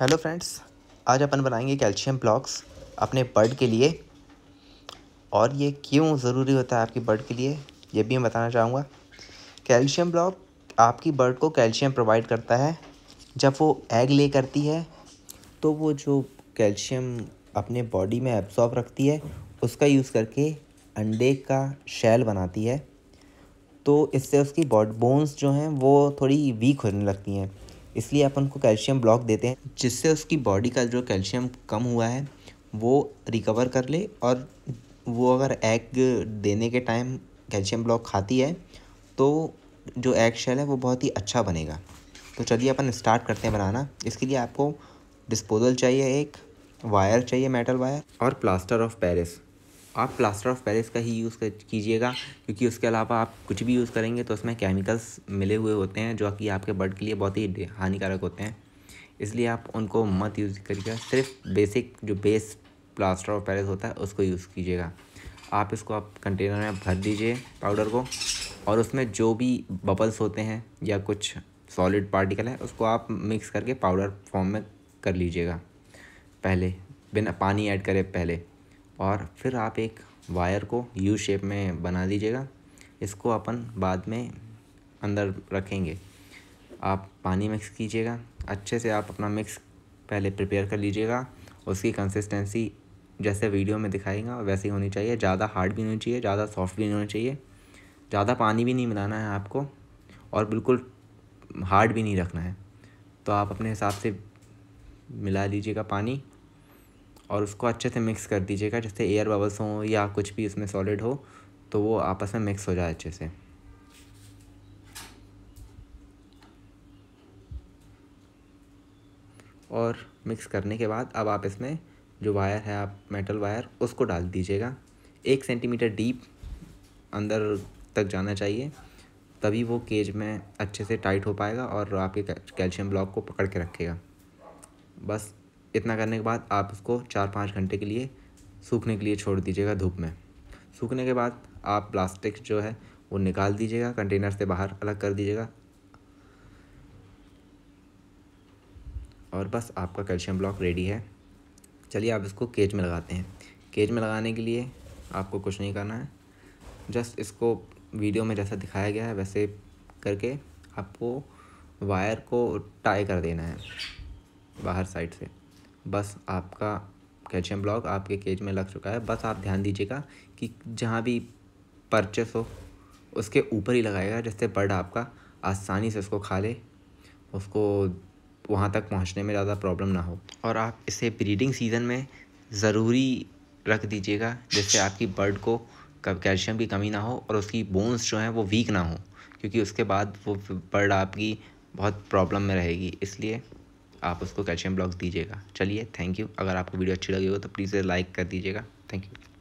hello friends आज अपन बनाएंगे calcium blocks अपने बर्ड के लिए और ये क्यों ज़रूरी होता है आपकी बर्ड के लिए ये भी मैं बताना चाहूँगा कैल्शियम ब्लॉक आपकी बर्ड को कैल्शियम प्रोवाइड करता है जब वो एग ले करती है तो वो जो कैल्शियम अपने बॉडी में एब्सॉर्ब रखती है उसका यूज़ करके अंडे का शैल बनाती है तो इससे उसकी बॉड बोन्स जो हैं वो थोड़ी वीक होने लगती हैं इसलिए अपन को कैल्शियम ब्लॉक देते हैं जिससे उसकी बॉडी का जो कैल्शियम कम हुआ है वो रिकवर कर ले और वो अगर एग देने के टाइम कैल्शियम ब्लॉक खाती है तो जो एग शेल है वो बहुत ही अच्छा बनेगा तो चलिए अपन स्टार्ट करते हैं बनाना इसके लिए आपको डिस्पोजल चाहिए एक वायर चाहिए मेटल वायर और प्लास्टर ऑफ पेरिस आप प्लास्टर ऑफ पेरिस का ही यूज़ कीजिएगा क्योंकि उसके अलावा आप कुछ भी यूज़ करेंगे तो उसमें केमिकल्स मिले हुए होते हैं जो कि आपके बर्ड के लिए बहुत ही हानिकारक होते हैं इसलिए आप उनको मत यूज़ करिएगा सिर्फ बेसिक जो बेस प्लास्टर ऑफ पेरिस होता है उसको यूज़ कीजिएगा आप इसको आप कंटेनर में भर दीजिए पाउडर को और उसमें जो भी बबल्स होते हैं या कुछ सॉलिड पार्टिकल है उसको आप मिक्स करके पाउडर फॉर्म में कर लीजिएगा पहले बिना पानी ऐड करें पहले और फिर आप एक वायर को यू शेप में बना दीजिएगा इसको अपन बाद में अंदर रखेंगे आप पानी मिक्स कीजिएगा अच्छे से आप अपना मिक्स पहले प्रिपेयर कर लीजिएगा उसकी कंसिस्टेंसी जैसे वीडियो में दिखाएगा वैसे ही होनी चाहिए ज़्यादा हार्ड भी नहीं होनी चाहिए ज़्यादा सॉफ्ट भी नहीं होना चाहिए ज़्यादा पानी भी नहीं मिलाना है आपको और बिल्कुल हार्ड भी नहीं रखना है तो आप अपने हिसाब से मिला लीजिएगा पानी और उसको अच्छे से मिक्स कर दीजिएगा जैसे एयर बबल्स हों या कुछ भी उसमें सॉलिड हो तो वो आपस में मिक्स हो जाए अच्छे से और मिक्स करने के बाद अब आप इसमें जो वायर है आप मेटल वायर उसको डाल दीजिएगा एक सेंटीमीटर डीप अंदर तक जाना चाहिए तभी वो केज में अच्छे से टाइट हो पाएगा और आपके कैल्शियम ब्लॉक को पकड़ के रखेगा बस इतना करने के बाद आप उसको चार पाँच घंटे के लिए सूखने के लिए छोड़ दीजिएगा धूप में सूखने के बाद आप प्लास्टिक जो है वो निकाल दीजिएगा कंटेनर से बाहर अलग कर दीजिएगा और बस आपका कैल्शियम ब्लॉक रेडी है चलिए आप इसको केज में लगाते हैं केज में लगाने के लिए आपको कुछ नहीं करना है जस्ट इसको वीडियो में जैसा दिखाया गया है वैसे करके आपको वायर को टाई कर देना है बाहर साइड से बस आपका कैल्शियम ब्लॉक आपके केज में लग चुका है बस आप ध्यान दीजिएगा कि जहाँ भी परचेस हो उसके ऊपर ही लगाएगा जिससे बर्ड आपका आसानी से उसको खा ले उसको वहाँ तक पहुँचने में ज़्यादा प्रॉब्लम ना हो और आप इसे ब्रीडिंग सीज़न में ज़रूरी रख दीजिएगा जिससे आपकी बर्ड को कैल्शियम की कमी ना हो और उसकी बोन्स जो हैं वो वीक ना हो क्योंकि उसके बाद वो बर्ड आपकी बहुत प्रॉब्लम में रहेगी इसलिए आप उसको कैल्शियम ब्लॉक्स दीजिएगा चलिए थैंक यू अगर आपको वीडियो अच्छी लगी हो तो प्लीज़ लाइक कर दीजिएगा थैंक यू